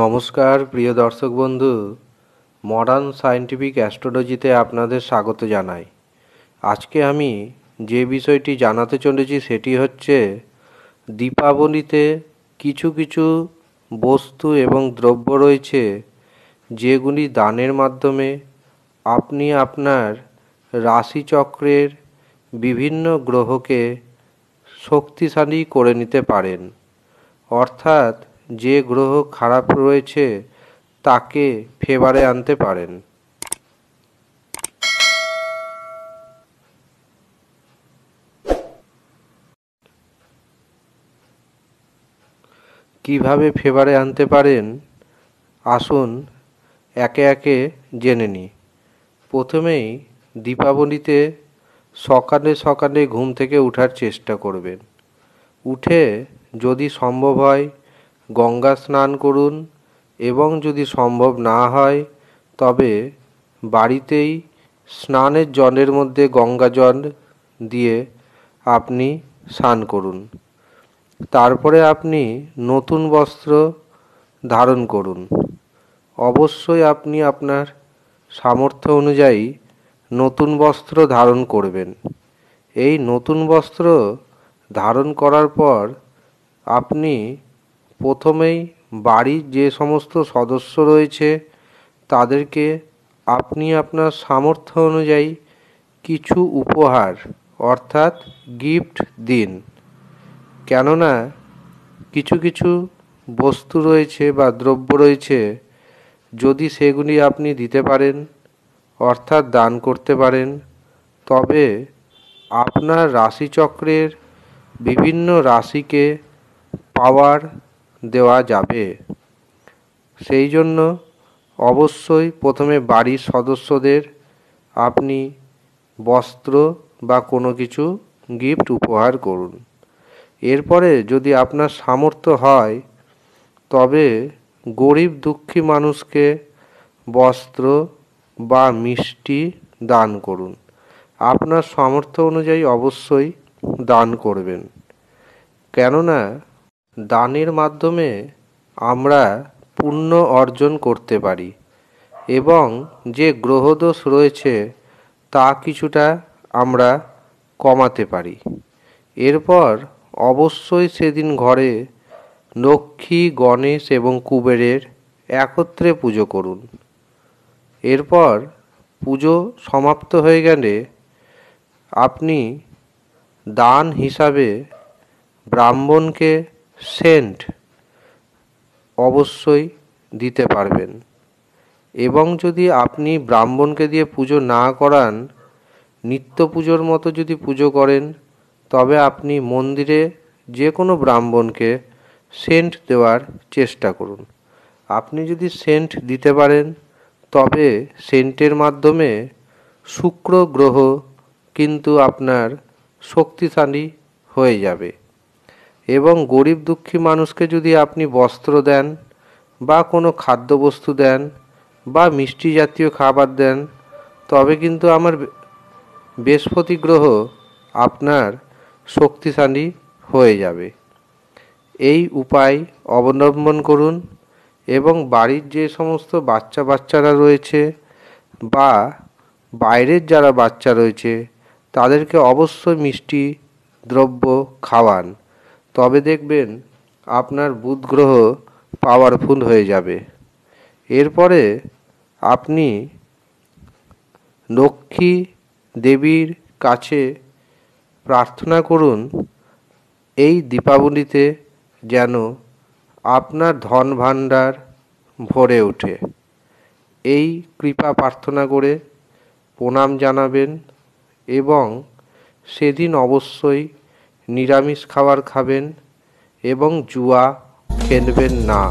নমস্কার প্রিয় দর্শক বন্ধু মডার্ন সায়েন্টিফিক অ্যাস্ট্রোলজিতে আপনাদের স্বাগত জানাই আজকে আমি যে বিষয়টি জানাতে চলেছি সেটি হচ্ছে দীপাবলিতে কিছু কিছু বস্তু এবং দ্রব্য রয়েছে যেগুলি দানের মাধ্যমে আপনি আপনার রাশিচক্রের বিভিন্ন গ্রহকে শক্তিশালী করে নিতে পারেন অর্থাৎ যে গ্রহ খারাপ রয়েছে তাকে ফেভারে আনতে পারেন কিভাবে ফেভারে আনতে পারেন আসুন একে একে জেনে নিই প্রথমেই দীপাবলিতে সকালে সকালে ঘুম থেকে উঠার চেষ্টা করবেন উঠে যদি সম্ভব হয় গঙ্গা স্নান করুন এবং যদি সম্ভব না হয় তবে বাড়িতেই স্নানের জলের মধ্যে গঙ্গা জল দিয়ে আপনি স্নান করুন তারপরে আপনি নতুন বস্ত্র ধারণ করুন অবশ্যই আপনি আপনার সামর্থ্য অনুযায়ী নতুন বস্ত্র ধারণ করবেন এই নতুন বস্ত্র ধারণ করার পর আপনি প্রথমেই বাড়ির যে সমস্ত সদস্য রয়েছে তাদেরকে আপনি আপনার সামর্থ্য অনুযায়ী কিছু উপহার অর্থাৎ গিফট দিন কেননা কিছু কিছু বস্তু রয়েছে বা দ্রব্য রয়েছে যদি সেগুলি আপনি দিতে পারেন অর্থাৎ দান করতে পারেন তবে আপনার রাশিচক্রের বিভিন্ন রাশিকে পাওয়ার দেওয়া যাবে সেই জন্য অবশ্যই প্রথমে বাড়ির সদস্যদের আপনি বস্ত্র বা কোনো কিছু গিফট উপহার করুন এরপরে যদি আপনার সামর্থ্য হয় তবে গরিব দুঃখী মানুষকে বস্ত্র বা মিষ্টি দান করুন আপনার সামর্থ্য অনুযায়ী অবশ্যই দান করবেন কেননা দানের মাধ্যমে আমরা পুণ্য অর্জন করতে পারি এবং যে গ্রহদোষ রয়েছে তা কিছুটা আমরা কমাতে পারি এরপর অবশ্যই সেদিন ঘরে লক্ষ্মী গণেশ এবং কুবেরের একত্রে পুজো করুন এরপর পুজো সমাপ্ত হয়ে গেলে আপনি দান হিসাবে ব্রাহ্মণকে সেন্ট অবশ্যই দিতে পারবেন এবং যদি আপনি ব্রাহ্মণকে দিয়ে পুজো না করান নিত্য পুজোর মতো যদি পুজো করেন তবে আপনি মন্দিরে যে কোনো ব্রাহ্মণকে সেন্ট দেওয়ার চেষ্টা করুন আপনি যদি সেন্ট দিতে পারেন তবে সেন্টের মাধ্যমে শুক্র গ্রহ কিন্তু আপনার শক্তিশালী হয়ে যাবে এবং গরিব দুঃখী মানুষকে যদি আপনি বস্ত্র দেন বা কোনো খাদ্যবস্তু দেন বা মিষ্টি জাতীয় খাবার দেন তবে কিন্তু আমার বৃহস্পতি গ্রহ আপনার শক্তিশালী হয়ে যাবে এই উপায় অবলম্বন করুন এবং বাড়ির যে সমস্ত বাচ্চা বাচ্চারা রয়েছে বা বাইরের যারা বাচ্চা রয়েছে তাদেরকে অবশ্যই মিষ্টি দ্রব্য খাওয়ান তবে দেখবেন আপনার বুধ গ্রহ পাওয়ারফুল হয়ে যাবে এরপরে আপনি লক্ষ্মী দেবীর কাছে প্রার্থনা করুন এই দীপাবলিতে যেন আপনার ধন ভাণ্ডার ভরে ওঠে এই কৃপা প্রার্থনা করে প্রণাম জানাবেন এবং সেদিন অবশ্যই নিরামিষ খাবার খাবেন এবং জুয়া খেলবেন না